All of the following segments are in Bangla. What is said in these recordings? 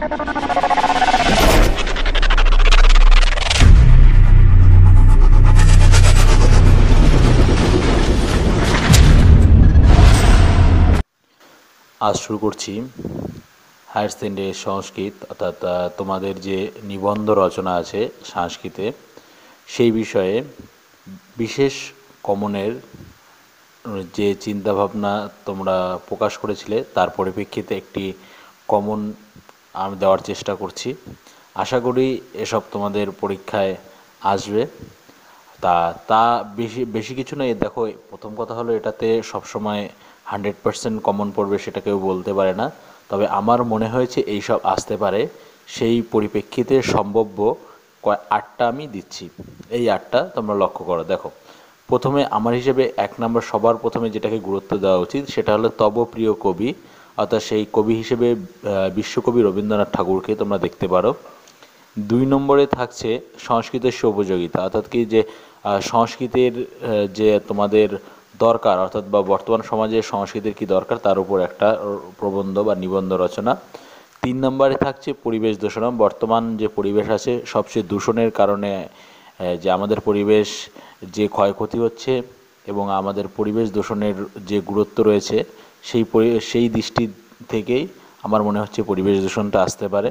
আজ শুরু করছি হায়ার সেকেন্ডারি সংস্কৃত অর্থাৎ তোমাদের যে নিবন্ধ রচনা আছে সংস্কৃতে সেই বিষয়ে বিশেষ কমনের যে চিন্তাভাবনা তোমরা প্রকাশ করেছিলে তার পরিপ্রেক্ষিতে একটি কমন আমি দেওয়ার চেষ্টা করছি আশা করি এসব তোমাদের পরীক্ষায় আসবে তা তা বেশি বেশি কিছু নয় দেখো প্রথম কথা হলো এটাতে সবসময় হান্ড্রেড পার্সেন্ট কমন পড়বে সেটা কেউ বলতে পারে না তবে আমার মনে হয়েছে এই সব আসতে পারে সেই পরিপ্রেক্ষিতে সম্ভব্য কয় আটটা আমি দিচ্ছি এই আটটা তোমরা লক্ষ্য করো দেখো প্রথমে আমার হিসেবে এক নম্বর সবার প্রথমে যেটাকে গুরুত্ব দেওয়া উচিত সেটা হলো তব প্রিয় কবি অর্থাৎ সেই কবি হিসেবে বিশ্বকবি রবীন্দ্রনাথ ঠাকুরকে তোমরা দেখতে পারো দুই নম্বরে থাকছে সংস্কৃতের সহযোগিতা অর্থাৎ কি যে সংস্কৃতের যে তোমাদের দরকার অর্থাৎ বা বর্তমান সমাজে সংস্কৃতির কি দরকার তার উপর একটা প্রবন্ধ বা নিবন্ধ রচনা তিন নম্বরে থাকছে পরিবেশ দূষণ বর্তমান যে পরিবেশ আছে সবচেয়ে দূষণের কারণে যে আমাদের পরিবেশ যে ক্ষয়ক্ষতি হচ্ছে এবং আমাদের পরিবেশ দূষণের যে গুরুত্ব রয়েছে সেই সেই দৃষ্টি থেকেই আমার মনে হচ্ছে পরিবেশ দূষণটা আসতে পারে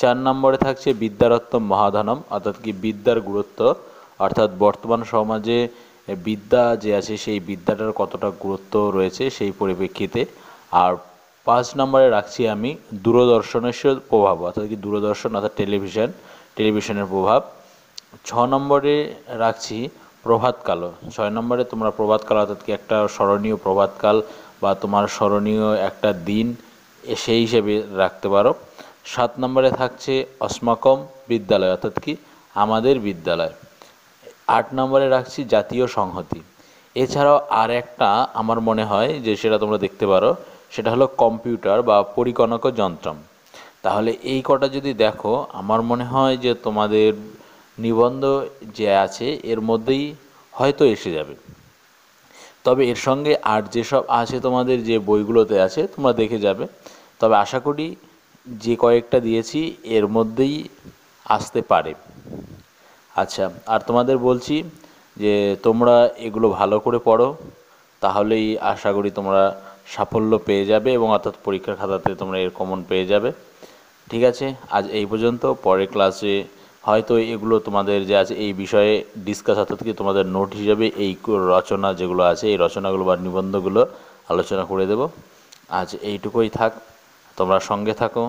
চার নম্বরে থাকছে বিদ্যারত্তম মহাধনম অর্থাৎ কি বিদ্যার গুরুত্ব অর্থাৎ বর্তমান সমাজে বিদ্যা যে আছে সেই বিদ্যাটার কতটা গুরুত্ব রয়েছে সেই পরিপ্রেক্ষিতে আর পাঁচ নম্বরে রাখছি আমি দূরদর্শনের প্রভাব অর্থাৎ কি দূরদর্শন অর্থাৎ টেলিভিশন টেলিভিশনের প্রভাব ছ নম্বরে রাখছি প্রভাতকালও ছয় নম্বরে তোমরা প্রভাতকাল অর্থাৎ কি একটা স্মরণীয় প্রভাতকাল বা তোমার স্মরণীয় একটা দিন সেই হিসেবে রাখতে পারো সাত নম্বরে থাকছে অস্মাকম বিদ্যালয় অর্থাৎ কি আমাদের বিদ্যালয় আট নম্বরে রাখছি জাতীয় সংহতি এছাড়াও আর একটা আমার মনে হয় যে সেটা তোমরা দেখতে পারো সেটা হলো কম্পিউটার বা পরিগণক যন্ত্রম তাহলে এই কটা যদি দেখো আমার মনে হয় যে তোমাদের নিবন্ধ যে আছে এর মধ্যেই হয়তো এসে যাবে তবে এর সঙ্গে আর যেসব আছে তোমাদের যে বইগুলোতে আছে তোমরা দেখে যাবে তবে আশা করি যে কয়েকটা দিয়েছি এর মধ্যেই আসতে পারে আচ্ছা আর তোমাদের বলছি যে তোমরা এগুলো ভালো করে পড়ো তাহলেই আশা করি তোমরা সাফল্য পেয়ে যাবে এবং অর্থাৎ পরীক্ষার খাতাতে তোমরা এর কমন পেয়ে যাবে ঠিক আছে আজ এই পর্যন্ত পরের ক্লাসে হয়তো এগুলো তোমাদের যে আছে এই বিষয়ে ডিসকাস অর্থাৎ কি তোমাদের নোট হিসাবে এই রচনা যেগুলো আছে এই রচনাগুলো বা নিবন্ধগুলো আলোচনা করে দেব আজ এইটুকুই থাক তোমরা সঙ্গে থাকো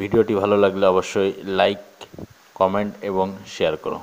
ভিডিওটি ভালো লাগলে অবশ্যই লাইক কমেন্ট এবং শেয়ার করো